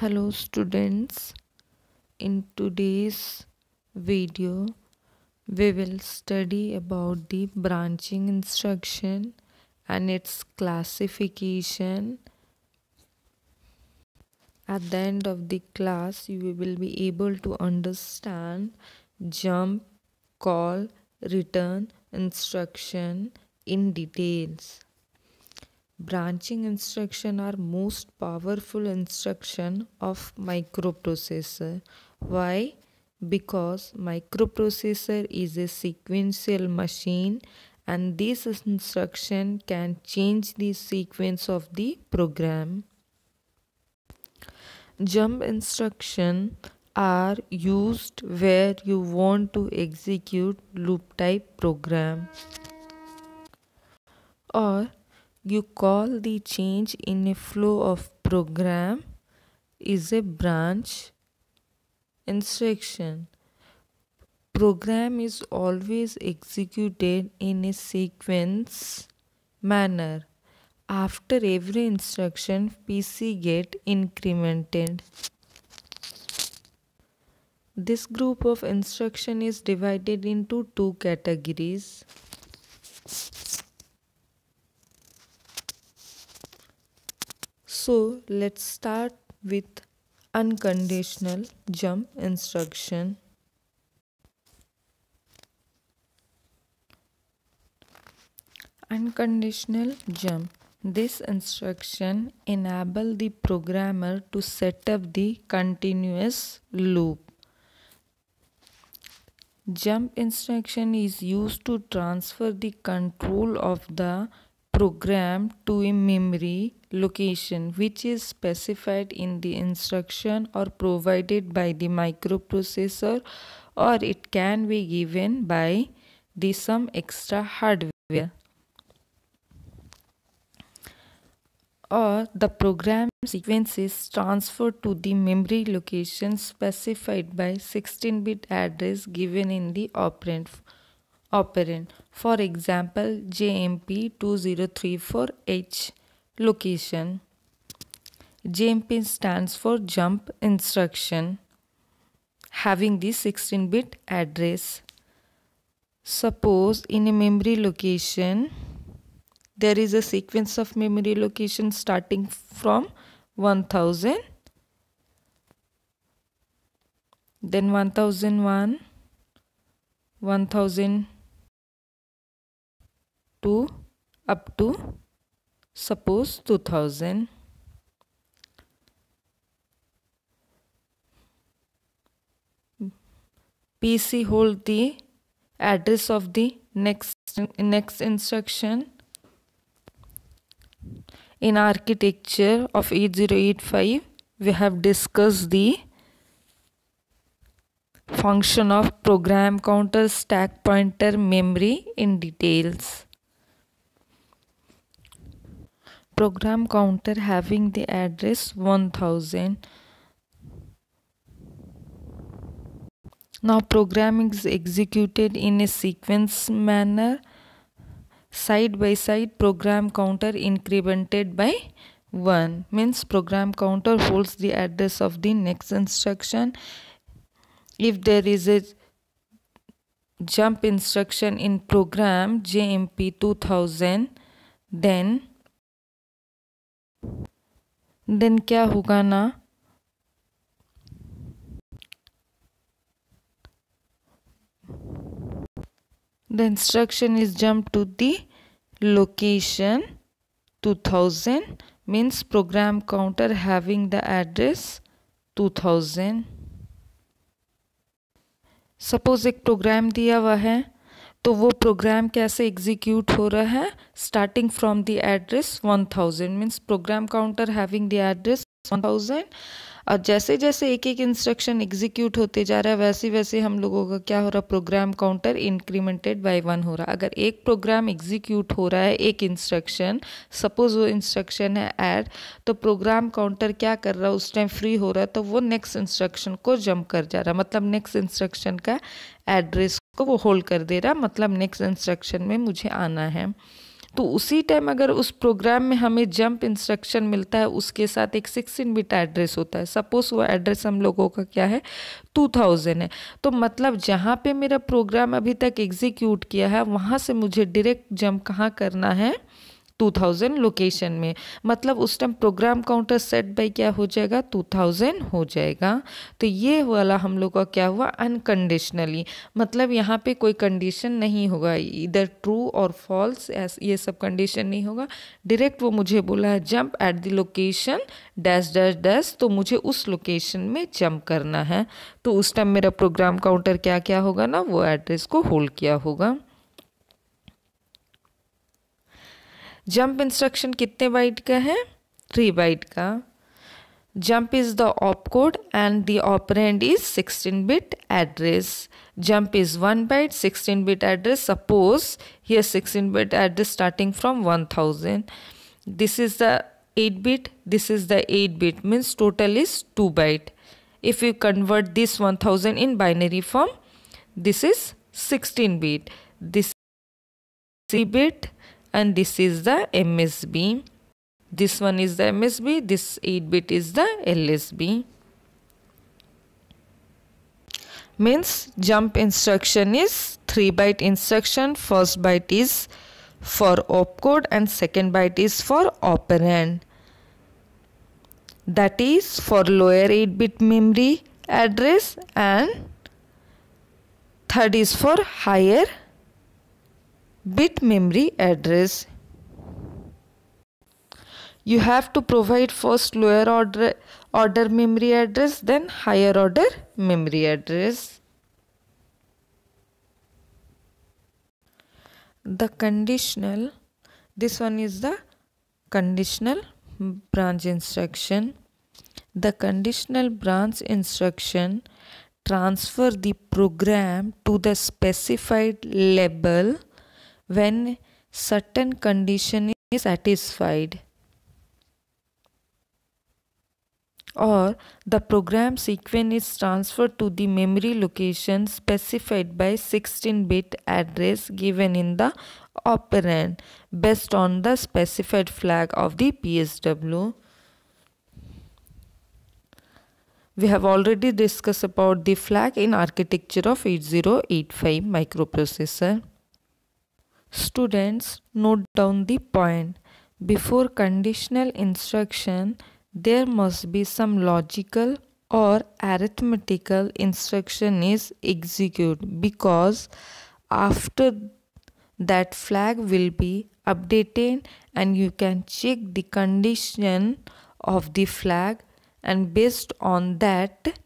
hello students in today's video we will study about the branching instruction and its classification at the end of the class you will be able to understand jump call return instruction in details branching instruction are most powerful instruction of microprocessor why because microprocessor is a sequential machine and this instruction can change the sequence of the program jump instruction are used where you want to execute loop type program or you call the change in a flow of program is a branch instruction program is always executed in a sequence manner after every instruction pc get incremented this group of instruction is divided into two categories So let's start with unconditional jump instruction. Unconditional jump. This instruction enable the programmer to set up the continuous loop. Jump instruction is used to transfer the control of the program to a memory location which is specified in the instruction or provided by the microprocessor or it can be given by the some extra hardware or the program sequence is transferred to the memory location specified by 16-bit address given in the operand. operand. For example, JMP 2034H location. JMP stands for jump instruction having the 16-bit address. Suppose in a memory location, there is a sequence of memory location starting from 1000, then 1001, 1000 to up to suppose 2000 PC hold the address of the next next instruction in architecture of 8085 we have discussed the function of program counter stack pointer memory in details program counter having the address 1000 now program is executed in a sequence manner side by side program counter incremented by 1 means program counter holds the address of the next instruction if there is a jump instruction in program jmp 2000 then then क्या होगा ना the instruction is jump to the location 2000 thousand means program counter having the address two thousand suppose एक program दिया हुआ है तो वो programme कैसे एग्जीक्यूट हो रहा है starting from the address one thousand means program counter having the address one thousand और जैसे जैसे एक एक इंस्ट्रक्शन एग्जीक्यूट होते जा रहा है वैसे वैसे हम लोगों का क्या हो रहा है program counter incremented by one हो रहा है अगर एक प्रोग्राम एग्जीक्यूट हो रहा है एक इंस्ट्रक्शन सपोज वो इंस्ट्रक्शन है ऐड तो प्रोग्राम काउंटर क्या कर रहा है उस टाइम फ्री हो रहा है तो वो नेक्स्ट इंस्ट्रक्शन को जंप कर जा रहा है मतलब नेक्स्ट इंस्ट्रक्शन का एड्रेस को वो होल्ड कर दे रहा मतलब नेक्स्ट इंस्ट्रक्शन में मुझे आना है तो उसी टाइम अगर उस प्रोग्राम में हमें जंप इंस्ट्रक्शन मिलता है उसके साथ एक सिक्सटीन बिट एड्रेस होता है सपोज वो एड्रेस हम लोगों का क्या है टू थाउजेंड है तो मतलब जहाँ पे मेरा प्रोग्राम अभी तक एग्जीक्यूट किया है वहाँ से मुझे डायरेक्ट जंप कहाँ करना है 2000 लोकेशन में मतलब उस time program counter set by क्या हो जाएगा 2000 हो जाएगा तो ये वाला हम लोग का क्या हुआ अनकंडीशनली मतलब यहाँ पे कोई कंडीशन नहीं होगा इधर ट्रू और फॉल्स ये सब कंडीशन नहीं होगा डायरेक्ट वो मुझे बोला है jump at the location dash dash dash तो मुझे उस लोकेशन में जंप करना है तो उस टाइम मेरा प्रोग्राम काउंटर क्या क्या होगा ना वो एड्रेस को होल्ड किया होगा जंप इंस्ट्रक्शन कितने बाइट का है थ्री बाइट का jump is the op code and the operand is sixteen bit address jump is one byte sixteen bit address suppose ये sixteen bit address starting from one thousand this is the eight bit this is the eight bit means total is two byte if you convert this one thousand in binary form this is sixteen bit this three bit and this is the MSB. This one is the MSB, this 8-bit is the LSB. Means jump instruction is 3-byte instruction, first byte is for opcode and second byte is for operand. That is for lower 8-bit memory address and third is for higher bit memory address you have to provide first lower order order memory address then higher order memory address the conditional this one is the conditional branch instruction the conditional branch instruction transfer the program to the specified label when certain condition is satisfied or the program sequence is transferred to the memory location specified by 16-bit address given in the operand based on the specified flag of the PSW. We have already discussed about the flag in architecture of 8085 microprocessor. Students note down the point. Before conditional instruction, there must be some logical or arithmetical instruction is executed because after that flag will be updated and you can check the condition of the flag and based on that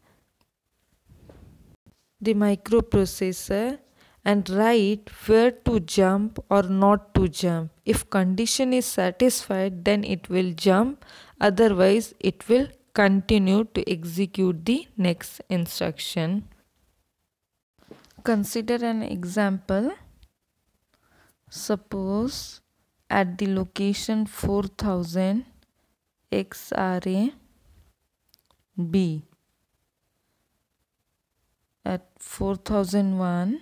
the microprocessor and write where to jump or not to jump. If condition is satisfied then it will jump otherwise it will continue to execute the next instruction. Consider an example. Suppose at the location 4000 XRA B at 4001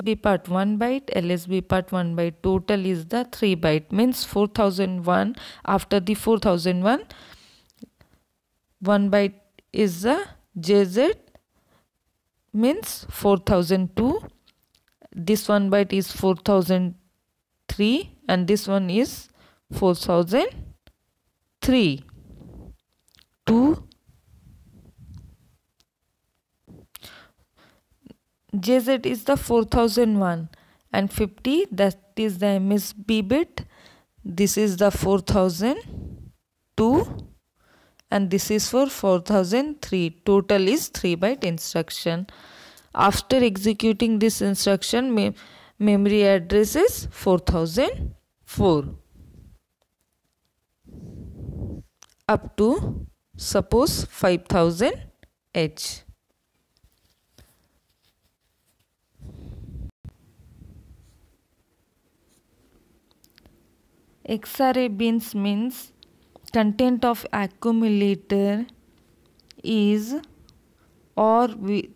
by part 1 byte lsb part 1 byte total is the 3 byte means 4001 after the 4001 1 byte is the jz means 4002 this 1 byte is 4003 and this one is 4003 2 JZ is the 4001 and 50 that is the MSB bit. This is the 4002 and this is for 4003. Total is 3 byte instruction. After executing this instruction, memory address is 4004 up to suppose 5000 H. Exarabins means content of accumulator is or with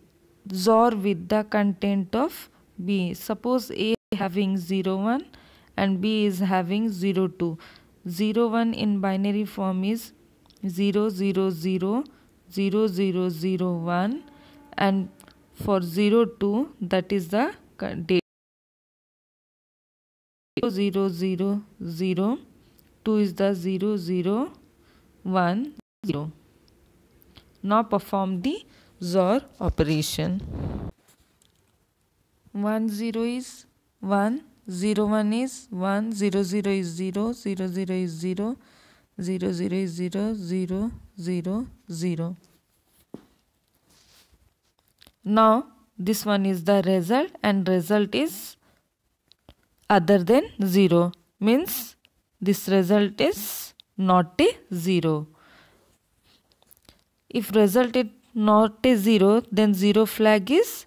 zor with the content of B. Suppose A having 0 1 and B is having 0 2. 0 1 in binary form is 0 0 0 0 0 0 1 and for 0 2 that is the 0 0 0 2 is the 0 0 1 0 now perform the XOR operation 1 0 is 1 0 1 is 1 0 0 is 0 0 0 is 0 0 0 is 0 0 0 0 now this one is the result and result is other than 0 means this result is not a 0. If result is not a 0 then 0 flag is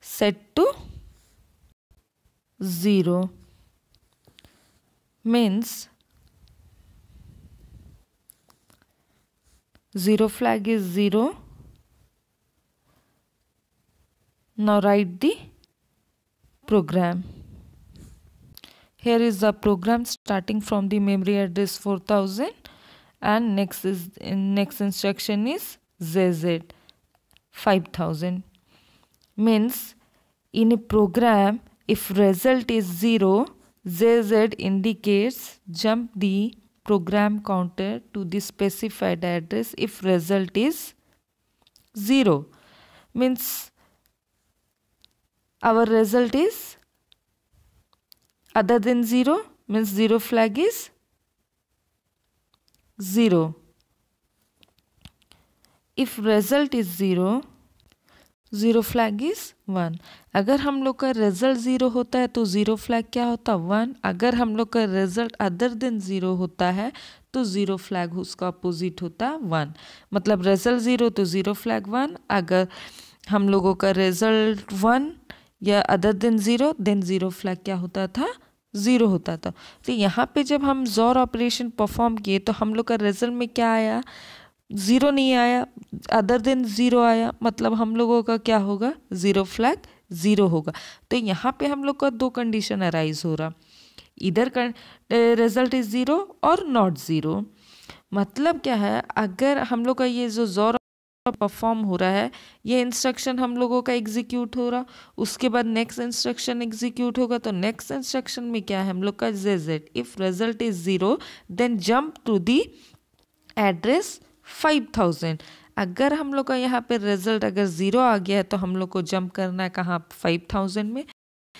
set to 0 means 0 flag is 0. Now write the program here is the program starting from the memory address 4000 and next is next instruction is zz 5000 means in a program if result is 0 zz indicates jump the program counter to the specified address if result is 0 means our result is other than 0 means 0 flag is 0. If result is 0, zero flag is one अगर हम लोग का result zero होता है तो zero flag क्या होता है वन अगर हम लोग का रिजल्ट अदर देन ज़ीरो होता है तो ज़ीरो फ्लैग उसका अपोजिट होता है वन मतलब रिजल्ट ज़ीरो तो ज़ीरो फ्लैग वन अगर हम लोगों का रिजल्ट वन या other than zero then zero flag क्या होता था ज़ीरो होता था तो यहाँ पे जब हम ज़ोर ऑपरेशन परफॉर्म किए तो हम लोग का रिजल्ट में क्या आया ज़ीरो नहीं आया अदर देन ज़ीरो आया मतलब हम लोगों का क्या होगा ज़ीरो फ्लैग ज़ीरो होगा तो यहाँ पे हम लोग का दो कंडीशन अराइज हो रहा इधर रिजल्ट इज़ ज़ीरो और नॉट ज़ीरो मतलब क्या है अगर हम लोग का ये जो जोर का परफॉर्म हो रहा है ये इंस्ट्रक्शन हम लोगों का एग्जीक्यूट हो रहा उसके बाद नेक्स्ट इंस्ट्रक्शन एग्जीक्यूट होगा तो नेक्स्ट इंस्ट्रक्शन में क्या है हम लोग का J Z if result is zero then jump to the address five thousand अगर हम लोग का यहाँ पे रिजल्ट अगर ज़ीरो आ गया है तो हम लोग को जंप करना है कहाँ फाइव थाउजेंड में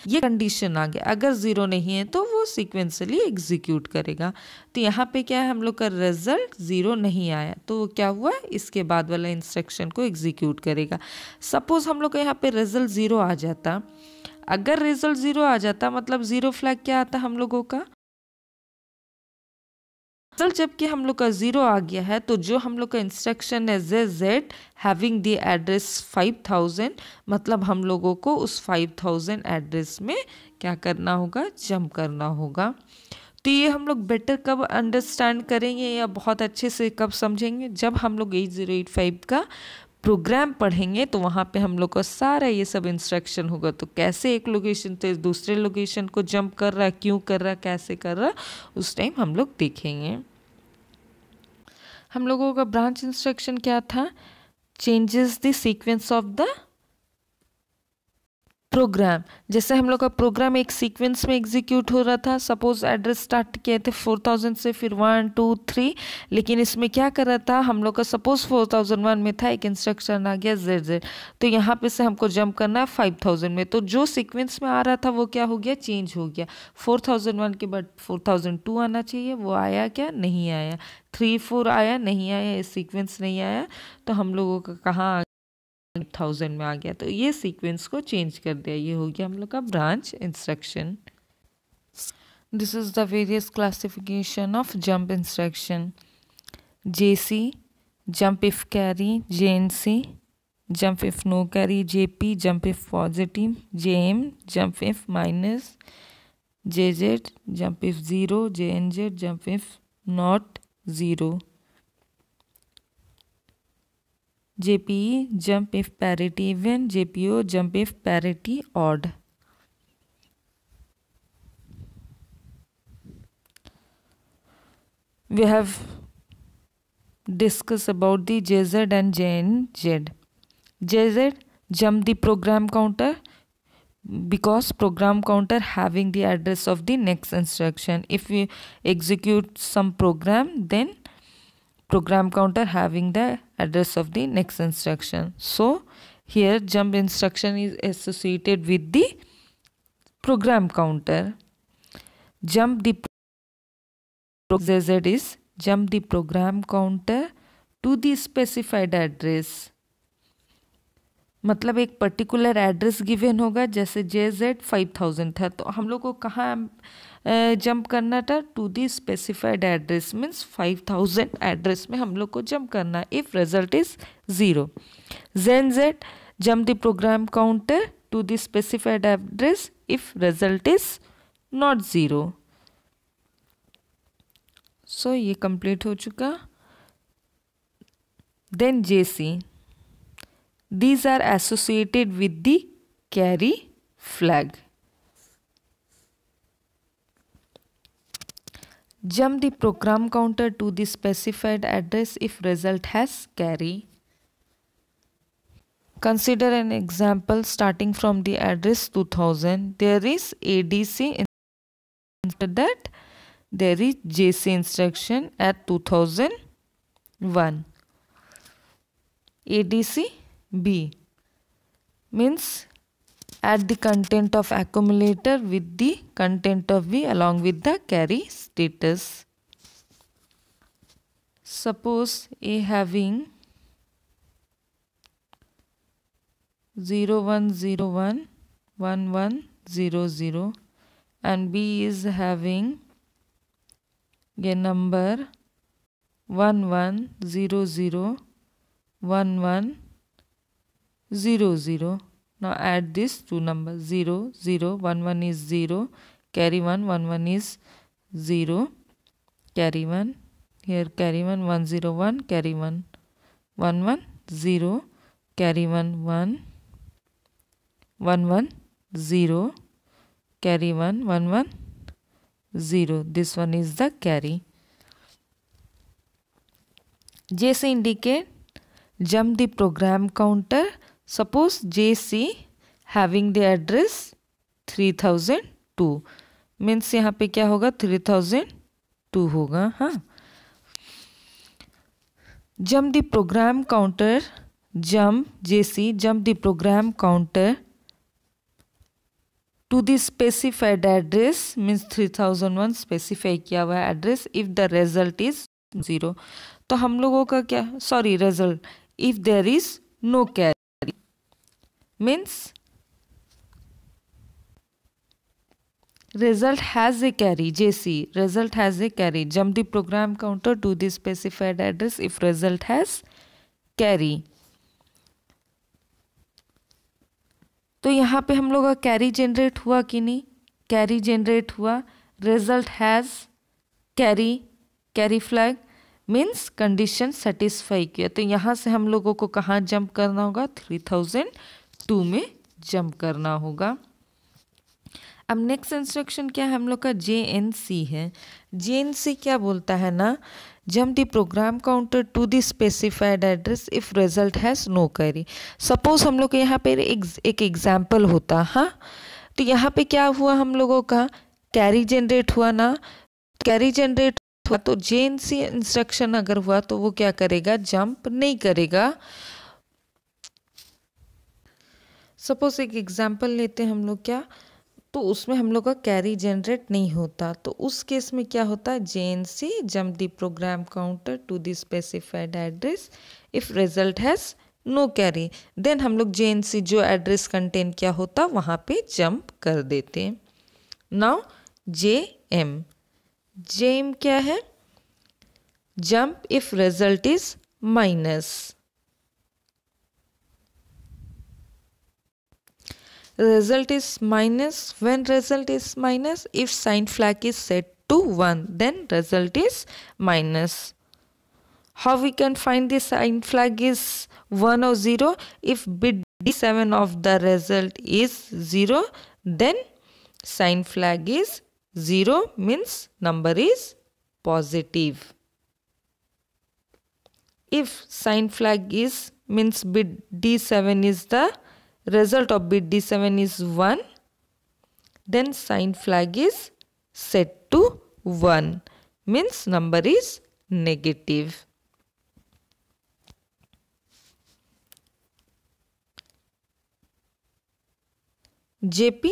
ये कंडीशन आ गया अगर ज़ीरो नहीं है तो वो सिक्वेंसली एग्जीक्यूट करेगा तो यहाँ पे क्या है हम लोग का रिजल्ट ज़ीरो नहीं आया तो क्या हुआ इसके बाद वाला इंस्ट्रक्शन को एग्जीक्यूट करेगा सपोज़ हम लोग का यहाँ पे रिजल्ट ज़ीरो आ जाता अगर रिजल्ट ज़ीरो आ जाता मतलब ज़ीरो फ्लैग क्या आता हम लोगों का असल जबकि हम लोग का ज़ीरो आ गया है तो जो हम लोग का इंस्ट्रक्शन है J Z having the address five thousand मतलब हम लोगों को उस फाइव थाउजेंड एड्रेस में क्या करना होगा जंप करना होगा तो ये हम लोग बेटर कब अंडरस्टैंड करेंगे या बहुत अच्छे से कब समझेंगे जब हम लोग एट ज़ीरो एट फाइव का प्रोग्राम पढ़ेंगे तो वहाँ पे हम लोग का सारा ये सब इंस्ट्रक्शन होगा तो कैसे एक लोकेशन से दूसरे लोकेशन को जंप कर रहा है क्यों कर रहा कैसे कर रहा उस टाइम हम लोग देखेंगे हम लोगों का ब्रांच इंस्ट्रक्शन क्या था changes the sequence of the program जैसे हम लोग का प्रोग्राम एक सीक्वेंस में एग्जीक्यूट हो रहा था सपोज एड्रेस स्टार्ट किए थे फोर थाउजेंड से फिर वन टू थ्री लेकिन इसमें क्या कर रहा था हम लोग का सपोज फोर थाउजेंड वन में था एक इंस्ट्रक्शन आ गया जेड जेड तो यहाँ पे से हमको जंप करना है फाइव थाउजेंड में तो जो सीक्वेंस में आ रहा था वो क्या हो गया चेंज हो गया फोर थाउजेंड वन के बाद फोर थाउजेंड टू आना चाहिए वो आया क्या नहीं आया थ्री फोर आया नहीं आया सीक्वेंस नहीं आया तो हम लोगों का कहाँ थाउजेंड में आ गया तो ये सीक्वेंस को चेंज कर दिया ये हो गया हम लोग का branch instruction this is the various classification of jump instruction J C jump if carry J N C jump if no carry J P jump if positive J M jump if minus J Z jump if zero J N Z jump if not zero JPE jump if parity even, JPO jump if parity odd. We have discussed about the JZ and JNZ. JZ jump the program counter because program counter having the address of the next instruction if we execute some program then program counter having the address of the next instruction. So, here jump instruction is associated with the program counter. Jump the processor is jump the program counter to the specified address. मतलब एक particular address given होगा जैसे जे Z five thousand था तो हम लोग को कहाँ जंप करना था to the specified address means five thousand address में हम लोग को जंप करना if result is zero J N Z jump the program counter to the specified address if result is not zero so ये कंप्लीट हो चुका then J C these are associated with the carry flag Jump the program counter to the specified address if result has carry. Consider an example starting from the address 2000. There is ADC. After that, there is JC instruction at 2001. ADC B means add the content of accumulator with the content of V along with the carry status. Suppose A having 0101 and B is having a number 1100 1100 now add these two numbers 0, 0, 1, 1 is 0, carry 1, 1, 1 is 0, carry 1, here carry 1, 1, 0, 1, carry 1, 1, 1, 0, carry 1, 1, 1, 1, 0, carry 1, 1, 1, 0. This one is the carry. J C indicate jump the program counter Suppose JC having the address 3002 means यहाँ पे क्या होगा 3002 होगा हाँ jump the program counter jump JC jump the program counter to the specified address means 3001 specify किया हुआ है address if the result is zero तो हम लोगों का क्या sorry result if there is no catch means result has a carry jc result has a carry jump the program counter to the specified address if result has carry तो यहाँ पे हम लोग का कैरी जनरेट हुआ कि नहीं carry generate हुआ result has carry carry flag means condition satisfy किया तो यहाँ से हम लोगों को कहाँ जंप करना होगा थ्री थाउजेंड टू में जंप करना होगा अब नेक्स्ट इंस्ट्रक्शन क्या है हम लोग का जे एन सी है जे एन सी क्या बोलता है ना jump the program counter to the specified address if result has no carry suppose हम लोग के यहाँ पर एक एग्जाम्पल होता हाँ तो यहाँ पे क्या हुआ हम लोगों का कैरी जनरेट हुआ ना कैरी जनरेट हुआ तो जे एन सी इंस्ट्रक्शन अगर हुआ तो वो क्या करेगा जंप नहीं करेगा सपोज़ एक एग्ज़ाम्पल लेते हैं हम लोग क्या तो उसमें हम लोग का कैरी जनरेट नहीं होता तो उस केस में क्या होता है J N C jump the program counter to the specified address if result has no carry then हम लोग जे एन सी जो एड्रेस कंटेन क्या होता वहाँ पे जंप कर देते now J M J M क्या है jump if result is minus result is minus. When result is minus, if sign flag is set to 1, then result is minus. How we can find the sign flag is 1 or 0? If bit D7 of the result is 0, then sign flag is 0 means number is positive. If sign flag is means bit D7 is the result of bit D7 is 1 then sign flag is set to 1 means number is negative. JP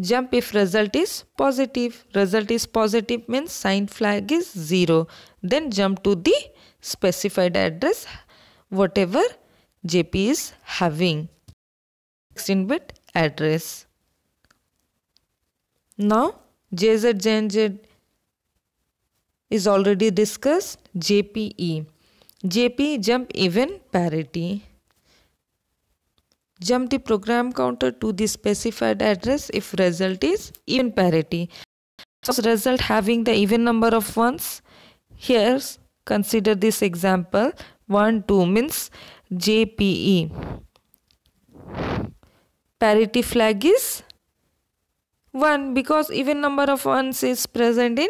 jump if result is positive. Result is positive means sign flag is 0. Then jump to the specified address whatever JP is having 16 bit address. Now JZ and is already discussed JPE. JP jump event parity. Jump the program counter to the specified address if result is even parity. So result having the even number of ones. Here consider this example 1 2 means JPE. Parity flag is 1 because even number of 1s is present in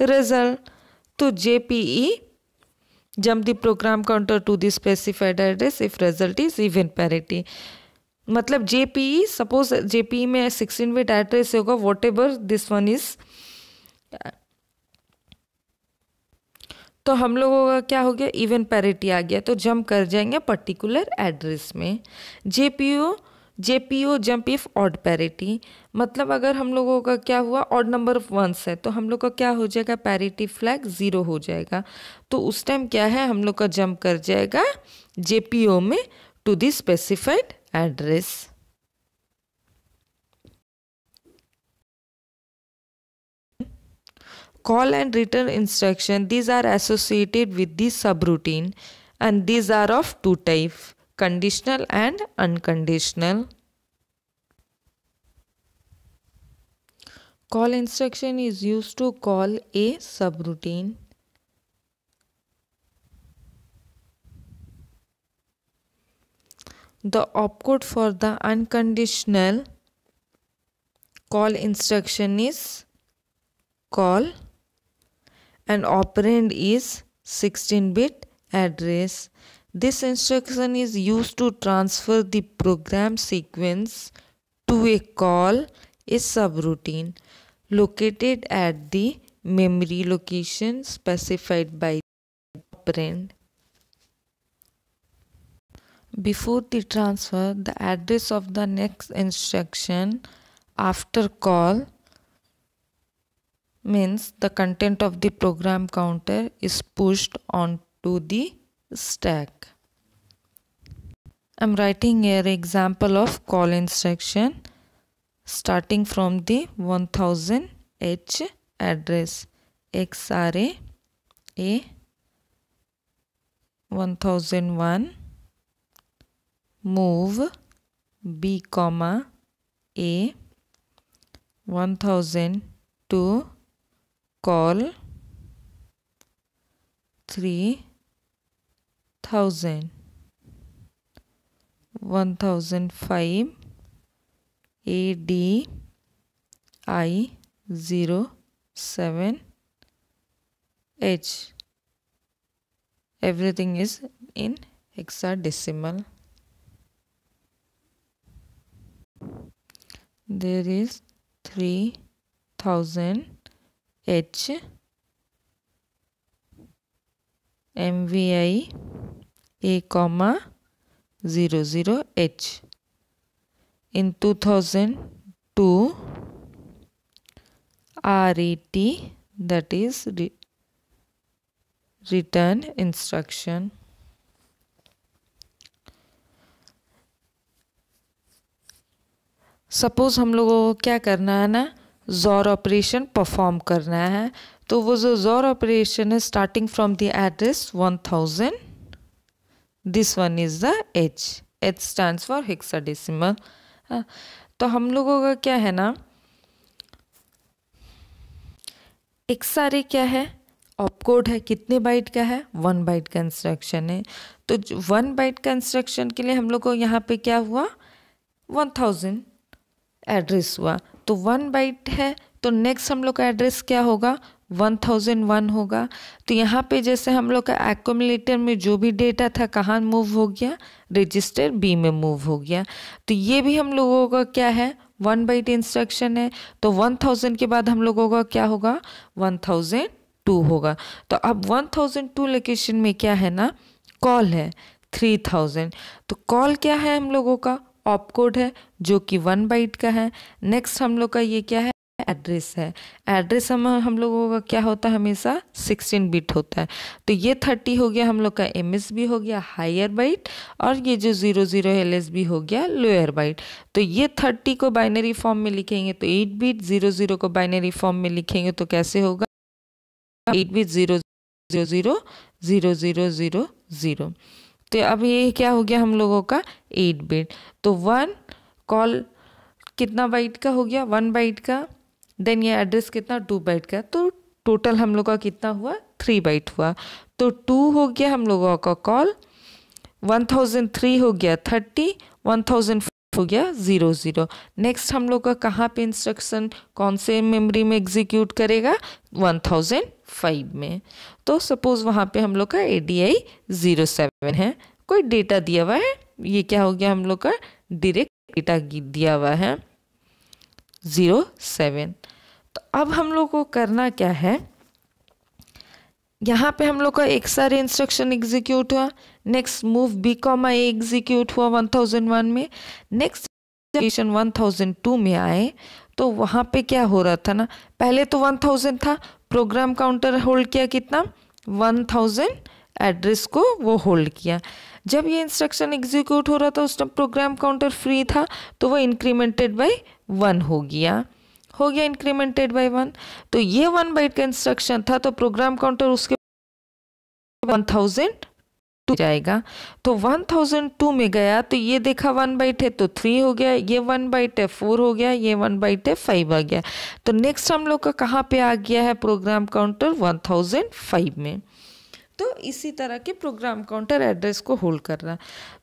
result. So JPE jump the program counter to the specified address if result is even parity. मतलब जेपीई suppose JPE में sixteen bit address होगा whatever this one is तो हम लोगों का क्या हो गया इवन पैरिटी आ गया तो जंप कर जाएंगे पर्टिकुलर एड्रेस में J P O J P O jump if odd parity मतलब अगर हम लोगों का क्या हुआ ऑड नंबर ऑफ वंस है तो हम लोग का क्या हो जाएगा पैरिटी फ्लैग ज़ीरो हो जाएगा तो उस टाइम क्या है हम लोग का जंप कर जाएगा जे पी ओ में to the specified address call and return instruction these are associated with the subroutine and these are of two type conditional and unconditional call instruction is used to call a subroutine the opcode for the unconditional call instruction is call and operand is 16-bit address. This instruction is used to transfer the program sequence to a call, a subroutine located at the memory location specified by the operand. Before the transfer, the address of the next instruction after call means the content of the program counter is pushed onto the stack. I'm writing here example of call instruction starting from the 1000h address xra a 1001 move b comma a 1002 call 3000 1005 AD I 07 H everything is in hexadecimal there is 3000 H M V I A comma zero zero H in two thousand in 2002 RET that is re return instruction suppose हम लोगों को क्या करना है ना ज़ोर operation perform करना है तो वो जो ज़ोर ऑपरेशन है starting from the address one thousand this one is the H H stand for hexadecimal तो हम लोगों का क्या है ना सारे क्या है ऑपकोड है कितने बाइट का है वन बाइट का इंस्ट्रक्शन है तो वन बाइट का इंस्ट्रक्शन के लिए हम लोग को यहाँ पे क्या हुआ वन थाउजेंड एड्रेस हुआ तो वन बाइट है तो नेक्स्ट हम लोग का एड्रेस क्या होगा वन थाउजेंड वन होगा तो यहाँ पे जैसे हम लोग का एकोमुलेटर में जो भी डेटा था कहाँ मूव हो गया रजिस्टर बी में मूव हो गया तो ये भी हम लोगों का क्या है वन बाइट इंस्ट्रक्शन है तो वन थाउजेंड के बाद हम लोगों का क्या होगा वन थाउजेंड टू होगा तो अब वन थाउजेंड टू लोकेशन में क्या है ना कॉल है थ्री थाउजेंड तो कॉल क्या है हम लोगों का ऑपकोड है जो कि वन बाइट का है नेक्स्ट हम लोग का ये क्या है एड्रेस है एड्रेस हम हम लोगों का क्या होता है हमेशा सिक्सटीन बिट होता है तो ये थर्टी हो गया हम लोग का एम एस बी हो गया हायर बाइट और ये जो zero zero L S B हो गया लोअर बाइट तो ये थर्टी को बाइनरी फॉर्म में लिखेंगे तो एट बिट ज़ीरो ज़ीरो को बाइनरी फॉर्म में लिखेंगे तो कैसे होगा eight bit zero zero zero zero zero zero तो अब ये क्या हो गया हम लोगों का एट बिट तो वन कॉल कितना बाइट का हो गया वन बाइट का देन ये एड्रेस कितना टू बाइट का तो टोटल हम लोगों का कितना हुआ थ्री बाइट हुआ तो टू हो गया हम लोगों का कॉल वन थाउजेंड थ्री हो गया थर्टी वन थाउजेंड हो गया ज़ीरो ज़ीरो नेक्स्ट हम लोग का कहाँ पे इंस्ट्रक्शन कौन से मेमोरी में एग्जीक्यूट करेगा वन थाउजेंड फाइव में तो सपोज़ वहाँ पे हम लोग का A D I zero seven है कोई डेटा दिया हुआ है ये क्या हो गया हम लोग का डायरेक्ट डेटा दिया हुआ है ज़ीरो सेवन तो अब हम लोग को करना क्या है यहाँ पे हम लोग का एक सारे इंस्ट्रक्शन एग्जीक्यूट हुआ next move B comma I execute हुआ 1001 में नेक्स्ट थाउजेंड 1002 में आए तो वहाँ पे क्या हो रहा था ना पहले तो 1000 था प्रोग्राम काउंटर होल्ड किया कितना 1000 एड्रेस को वो होल्ड किया जब ये इंस्ट्रक्शन एग्जीक्यूट हो रहा था उस टाइम प्रोग्राम काउंटर फ्री था तो वो इंक्रीमेंटेड बाई वन हो गया हो गया इंक्रीमेंटेड बाई वन तो ये वन बाइट का इंस्ट्रक्शन था तो प्रोग्राम काउंटर उसके वन थाउजेंड टू जाएगा तो वन थाउजेंड टू में गया तो ये देखा वन बाइट है तो थ्री हो गया ये वन बाइट है फोर हो गया ये वन बाइट है फाइव आ गया तो नेक्स्ट हम लोग का कहाँ पे आ गया है program counter one thousand five में तो इसी तरह के प्रोग्राम काउंटर एड्रेस को होल्ड कर रहा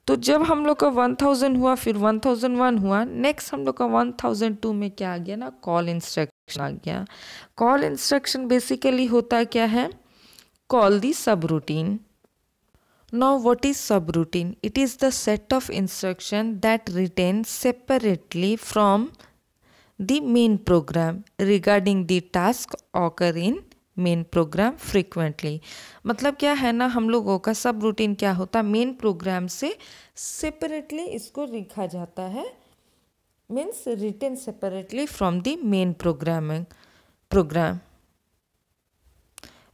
तो जब हम लोग का वन थाउजेंड हुआ फिर वन थाउजेंड वन हुआ नेक्स्ट हम लोग का वन थाउजेंड टू में क्या आ गया ना कॉल इंस्ट्रक्शन आ गया कॉल इंस्ट्रक्शन बेसिकली होता क्या है call the subroutine Now what is subroutine? It is the set of instruction that retains separately from the main program regarding the task occur in main program frequently मतलब क्या है ना हम लोगों का सब रूटीन क्या होता है मेन प्रोग्राम से सेपरेटली इसको लिखा जाता है means return separately from the main programming program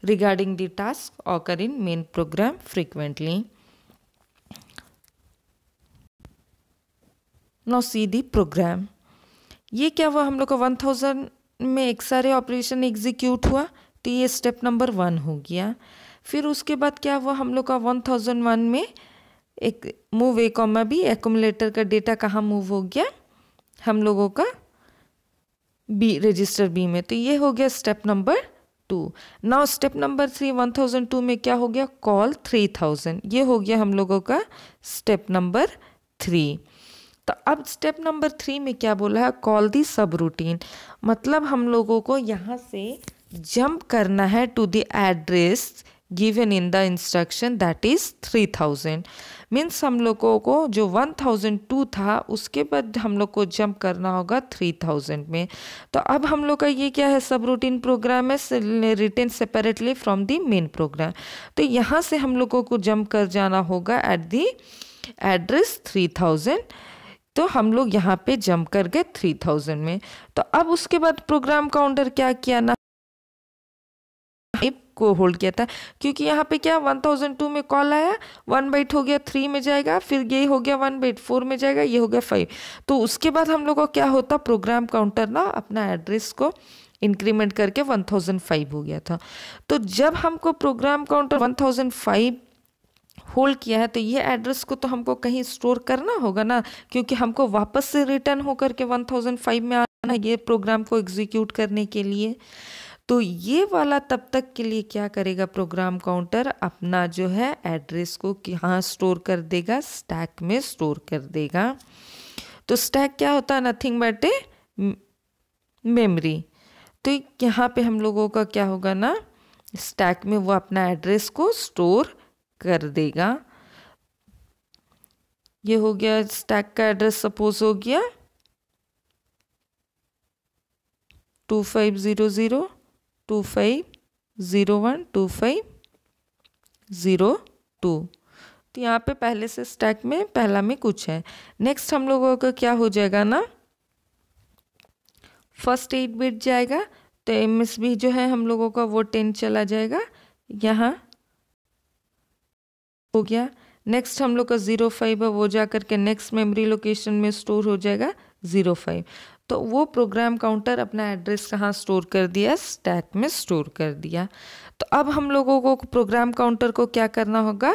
regarding the tasks occur in main program frequently. Now see the program. ये क्या हुआ हम लोग का वन थाउजेंड में एक सारे ऑपरेशन एग्जीक्यूट हुआ तो ये स्टेप नंबर वन हो गया फिर उसके बाद क्या हुआ हम लोग का वन थाउजेंड वन में एक move A comma B accumulator का डेटा कहाँ मूव हो गया हम लोगों का बी रजिस्टर बी में तो ये हो गया step number two now step number three one thousand two में क्या हो गया कॉल थ्री थाउजेंड ये हो गया हम लोगों का स्टेप नंबर थ्री तो अब स्टेप नंबर थ्री में क्या बोला है कॉल दी सब रूटीन मतलब हम लोगों को यहाँ से जंप करना है to the address in the instruction that is three thousand means हम लोगों को जो वन थाउजेंड टू था उसके बाद हम लोग को जंप करना होगा थ्री थाउजेंड में तो अब हम लोग का ये क्या है सब रूटीन प्रोग्राम है return separately from the main program तो यहाँ से हम लोगों को जंप कर जाना होगा at the address three thousand तो हम लोग यहाँ पे जंप कर गए थ्री थाउजेंड में तो अब उसके बाद प्रोग्राम काउंटर क्या किया ना को होल्ड किया था क्योंकि यहाँ पे क्या वन थाउजेंड टू में कॉल आया वन बाइट हो गया थ्री में जाएगा फिर ये हो गया वन बाइट फोर में जाएगा ये हो गया फाइव तो उसके बाद हम लोग का क्या होता प्रोग्राम काउंटर ना अपना एड्रेस को इंक्रीमेंट करके 1005 हो गया था तो जब हमको प्रोग्राम काउंटर 1005 होल्ड किया है तो ये एड्रेस को तो हमको कहीं स्टोर करना होगा ना क्योंकि हमको वापस से रिटर्न होकर के 1005 में आना ये प्रोग्राम को एग्जीक्यूट करने के लिए तो ये वाला तब तक के लिए क्या करेगा प्रोग्राम काउंटर अपना जो है एड्रेस को कहाँ स्टोर कर देगा स्टैक में स्टोर कर देगा तो स्टैक क्या होता है नथिंग बट ए मेमरी तो यहाँ पे हम लोगों का क्या होगा ना स्टैक में वो अपना एड्रेस को स्टोर कर देगा ये हो गया स्टैक का एड्रेस सपोज हो गया two five zero zero two five zero one two five zero two तो यहाँ पे पहले से स्टैक में पहला में कुछ है नेक्स्ट हम लोगों का क्या हो जाएगा ना फर्स्ट एट बिट जाएगा तो एम एस बी जो है हम लोगों का वो टेन चला जाएगा यहाँ हो गया नेक्स्ट हम लोग का ज़ीरो फाइव है वो जा करके के नेक्स्ट मेमोरी लोकेशन में स्टोर हो जाएगा ज़ीरो फाइव तो वो प्रोग्राम काउंटर अपना एड्रेस कहाँ स्टोर कर दिया स्टैक में स्टोर कर दिया तो अब हम लोगों को प्रोग्राम काउंटर को क्या करना होगा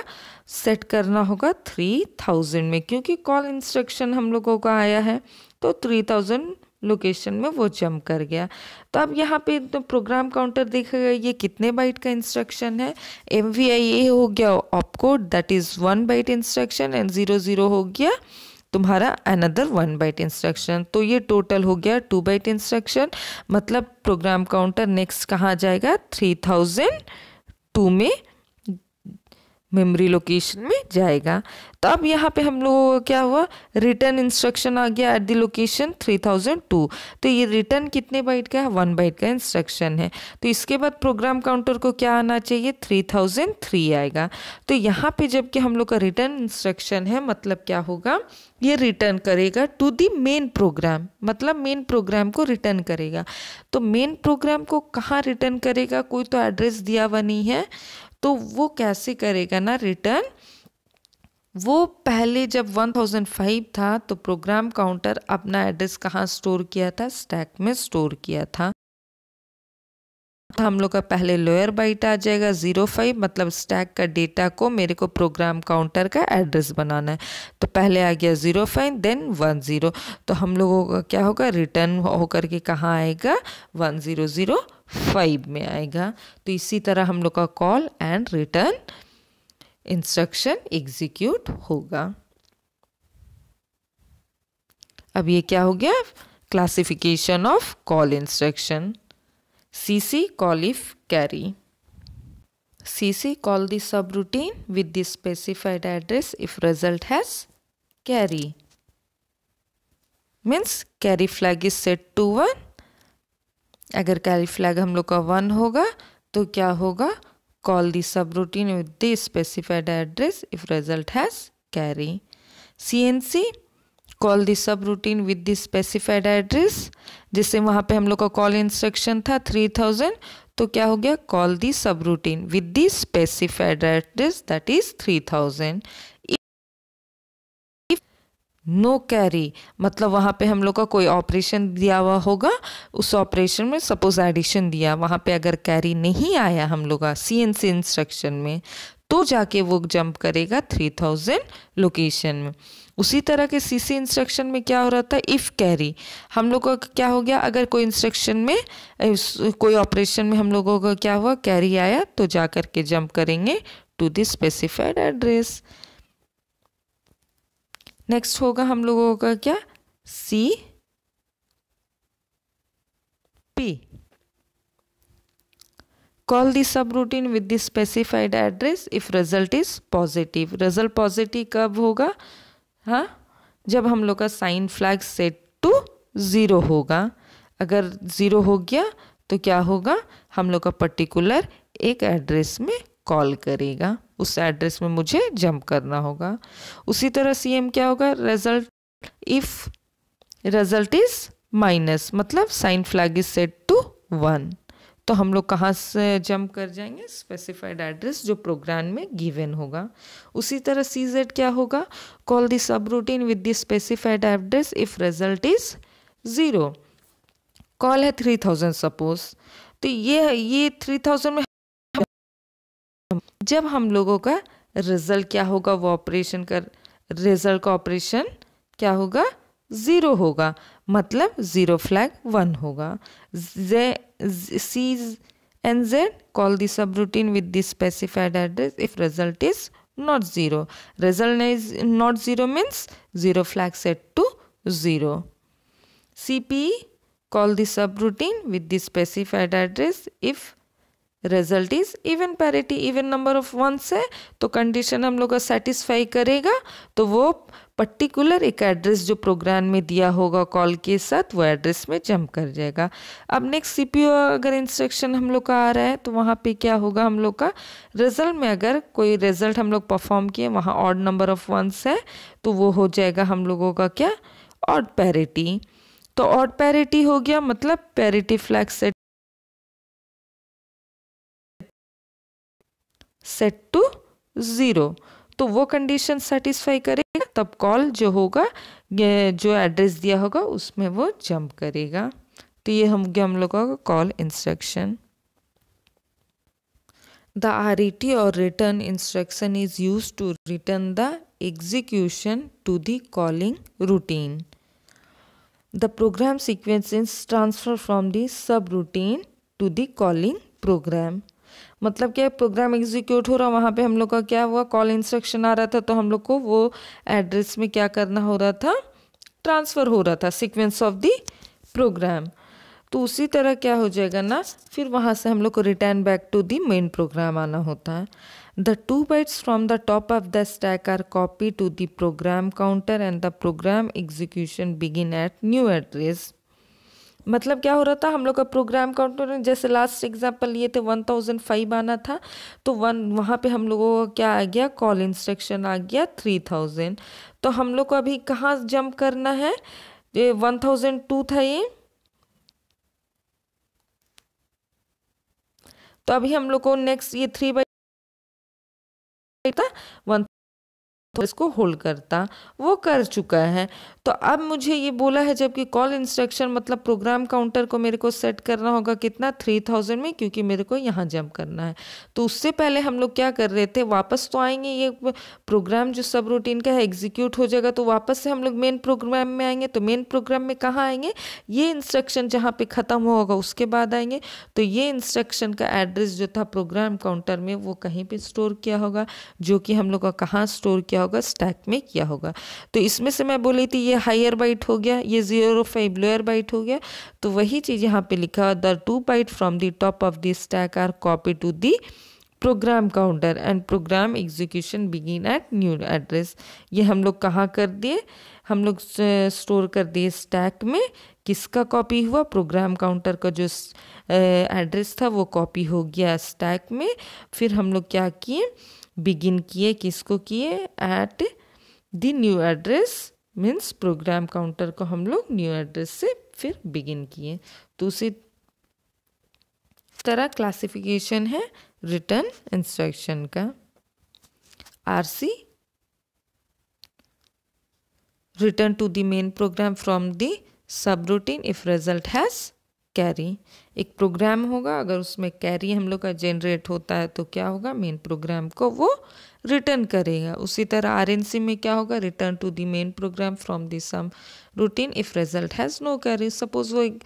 सेट करना होगा थ्री थाउजेंड में क्योंकि कॉल इंस्ट्रक्शन हम लोगों का आया है तो थ्री थाउजेंड लोकेशन में वो जम कर गया तो अब यहाँ पे तो प्रोग्राम काउंटर देखेगा ये कितने बाइट का इंस्ट्रक्शन है एम वी आई ए हो गया opcode that is one byte instruction and zero zero हो गया तुम्हारा अनदर वन बाइट इंस्ट्रक्शन तो ये टोटल हो गया टू बाइट इंस्ट्रक्शन मतलब प्रोग्राम काउंटर नेक्स्ट कहाँ जाएगा थ्री थाउजेंड टू में मेमोरी लोकेशन में जाएगा तो अब यहाँ पे हम लोगों को क्या हुआ रिटर्न इंस्ट्रक्शन आ गया एट द लोकेशन 3002 तो ये रिटर्न कितने बाइट का है वन बाइट का इंस्ट्रक्शन है तो इसके बाद प्रोग्राम काउंटर को क्या आना चाहिए 3003 आएगा तो यहाँ पे जबकि हम लोग का रिटर्न इंस्ट्रक्शन है मतलब क्या होगा ये रिटर्न करेगा टू दी मेन प्रोग्राम मतलब मेन प्रोग्राम को रिटर्न करेगा तो मेन प्रोग्राम को कहाँ रिटर्न करेगा कोई तो एड्रेस दिया हुआ नहीं है तो वो कैसे करेगा ना रिटर्न वो पहले जब 1005 था तो प्रोग्राम काउंटर अपना एड्रेस कहाँ स्टोर किया था स्टैक में स्टोर किया था तो हम लोग का पहले लोअर बाइट आ जाएगा ज़ीरो फाइव मतलब स्टैक का डेटा को मेरे को प्रोग्राम काउंटर का एड्रेस बनाना है तो पहले आ गया zero five then one zero तो हम लोगों का क्या होगा रिटर्न होकर के कहाँ आएगा वन ज़ीरो ज़ीरो फाइव में आएगा तो इसी तरह हम लोग का call and return instruction execute होगा अब ये क्या हो गया classification of call instruction cc call carry C call call subroutine with the specified address if result has carry means carry flag is set to one अगर carry flag हम लोग का वन होगा तो क्या होगा call the subroutine with the specified address if result has carry C N C call this subroutine with this specified address जैसे वहाँ पे हम लोग का कॉल इंस्ट्रक्शन था थ्री थाउजेंड तो क्या हो गया call the subroutine with this specified address that is three thousand no carry मतलब वहाँ पे हम लोग का कोई ऑपरेशन दिया हुआ होगा उस ऑपरेशन में सपोज एडिशन दिया वहाँ पे अगर कैरी नहीं आया हम लोग का सी एन सी इंस्ट्रक्शन में तो जाके वो जंप करेगा थ्री थाउजेंड लोकेशन में उसी तरह के सी सी इंस्ट्रक्शन में क्या हो रहा था इफ़ कैरी हम लोगों का क्या हो गया अगर कोई इंस्ट्रक्शन में कोई ऑपरेशन में हम लोगों का क्या हुआ कैरी आया तो जा करके के जंप करेंगे to this specified address next होगा हम लोगों का क्या C P call call subroutine with this specified address if result is positive result positive कब होगा हाँ जब हम लोग का sign flag set to zero होगा अगर ज़ीरो हो गया तो क्या होगा हम लोग का पर्टिकुलर एक एड्रेस में कॉल करेगा उस एड्रेस में मुझे जंप करना होगा उसी तरह सीएम क्या होगा result if result is minus मतलब sign flag is set to one तो हम लोग कहाँ से जंप कर जाएंगे स्पेसिफाइड एड्रेस जो प्रोग्राम में गिवन होगा उसी तरह सी जेड क्या होगा call the subroutine with the specified address if result is zero call है थ्री थाउजेंड सपोज तो ये ये थ्री थाउजेंड में जब हम लोगों का रिजल्ट क्या होगा वो ऑपरेशन कर रिजल्ट का ऑपरेशन क्या होगा ज़ीरो होगा मतलब zero flag one होगा J and z call the subroutine with the specified address if result is not zero result is not zero means zero flag set to zero cp call the subroutine with the specified address if result is even parity even number of ones है तो condition हम लोग का satisfy करेगा तो वो particular एक address जो प्रोग्राम में दिया होगा कॉल के साथ वो एड्रेस में जंप कर जाएगा अब नेक्स्ट ओ अगर इंस्ट्रक्शन हम लोग का आ रहा है तो वहाँ पे क्या होगा हम लोग का रिजल्ट में अगर कोई रिजल्ट हम लोग परफॉर्म किए वहाँ ऑड नंबर ऑफ वंस है तो वो हो जाएगा हम लोगों का क्या ऑड पैरिटी तो ऑड पैरिटी हो गया मतलब parity flag set set to zero तो वो कंडीशन सेटिस्फाई करेगा तब कॉल जो होगा जो एड्रेस दिया होगा उसमें वो जंप करेगा तो ये हम गया हम लोगों का कॉल इंस्ट्रक्शन द आर और return instruction is use to return the execution to the calling routine the program sequence is transfer from the subroutine to the calling program मतलब क्या प्रोग्राम एग्जीक्यूट हो रहा वहाँ पे हम लोग का क्या हुआ कॉल इंस्ट्रक्शन आ रहा था तो हम लोग को वो एड्रेस में क्या करना हो रहा था ट्रांसफ़र हो रहा था सिक्वेंस ऑफ दी प्रोग्राम तो उसी तरह क्या हो जाएगा ना फिर वहाँ से हम लोग को return back to the main program आना होता है the two bytes from the top of the stack are copy to the program counter and the program execution begin at new address मतलब क्या हो रहा था हम लोग का प्रोग्राम काउंटर जैसे लास्ट एग्जाम्पल लिए थे वन थाउजेंड फाइव आना था तो वन वहाँ पे हम लोगों का क्या आ गया कॉल इंस्ट्रक्शन आ गया थ्री थाउजेंड तो हम लोग को अभी कहाँ जंप करना है ये वन थाउजेंड टू था ये तो अभी हम लोग को नेक्स्ट ये थ्री बाई था वन तो इसको होल्ड करता वो कर चुका है तो अब मुझे ये बोला है जबकि कॉल इंस्ट्रक्शन मतलब प्रोग्राम काउंटर को मेरे को सेट करना होगा कितना थ्री थाउजेंड में क्योंकि मेरे को यहाँ जंप करना है तो उससे पहले हम लोग क्या कर रहे थे वापस तो आएंगे ये प्रोग्राम जो सब रूटीन का है एग्जीक्यूट हो जाएगा तो वापस से हम लोग मेन प्रोग्राम में आएंगे तो मेन प्रोग्राम में कहाँ आएंगे ये इंस्ट्रक्शन जहाँ पे ख़त्म होगा उसके बाद आएंगे तो ये इंस्ट्रक्शन का एड्रेस जो था प्रोग्राम काउंटर में वो कहीं पर स्टोर किया होगा जो कि हम लोग का कहाँ स्टोर किया होगा स्टैक में किया होगा तो इसमें से मैं बोली थी ये हायर बाइट हो गया ये जीरो फाइव लोअर बाइट हो गया तो वही चीज़ यहाँ पे लिखा the two byte from the top of the stack are copy to the program counter and program execution begin at new address ये हम लोग कहाँ कर दिए हम लोग स्टोर कर दिए स्टैक में किसका कॉपी हुआ प्रोग्राम काउंटर का जो एड्रेस था वो कॉपी हो गया स्टैक में फिर हम लोग क्या किए बिगिन किए किसको किए at the new address means program counter को हम लोग न्यू एड्रेस से फिर बिगिन किए तो उसी तरह क्लासिफिकेशन है रिटर्न इंस्ट्रक्शन का RC to the main program from the subroutine if result has carry एक प्रोग्राम होगा अगर उसमें कैरी हम लोग का जनरेट होता है तो क्या होगा मेन प्रोग्राम को वो रिटर्न करेगा उसी तरह आरएनसी में क्या होगा return to the main program from the subroutine if result has no carry suppose वो एक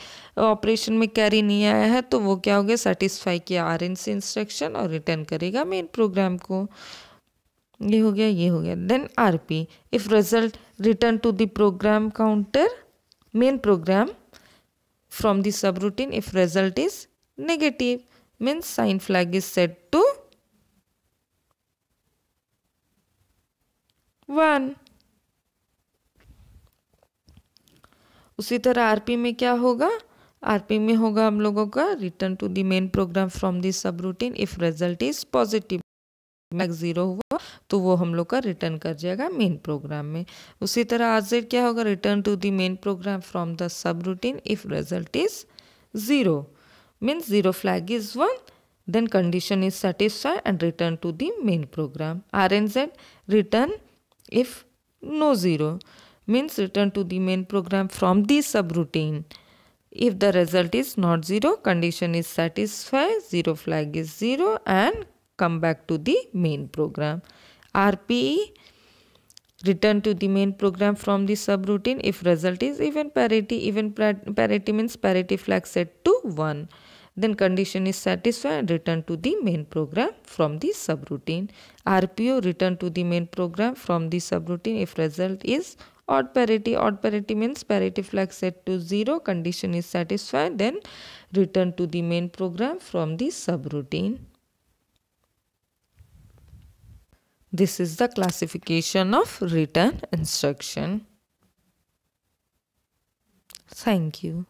ऑपरेशन में कैरी नहीं आया है तो वो क्या हो गया सेटिस्फाई किया सी इंस्ट्रक्शन और रिटर्न करेगा मेन प्रोग्राम को ये हो गया ये हो गया then P if result return to the program counter main program from the subroutine if result is negative means sign flag is set to 1 उसी तरह आरपी में क्या होगा आरपी में होगा हम लोगों का return to the main program from this subroutine if result is positive make zero हुआ तो वो हम लोग का रिटर्न कर जाएगा मेन प्रोग्राम में उसी तरह आज क्या होगा return to the main program from the subroutine if result is zero means zero flag is one then condition is satisfied and return to the main program R N Z return if no zero means return to the main program from the subroutine if the result is not zero condition is satisfied zero flag is zero and come back to the main program. RPE return to the main program from the subroutine if result is even parity. Even parity means parity flag set to 1. Then condition is satisfied return to the main program from the subroutine. RPO return to the main program from the subroutine if result is odd parity. Odd parity means parity flag set to 0. Condition is satisfied. Then return to the main program from the subroutine. This is the classification of written instruction. Thank you.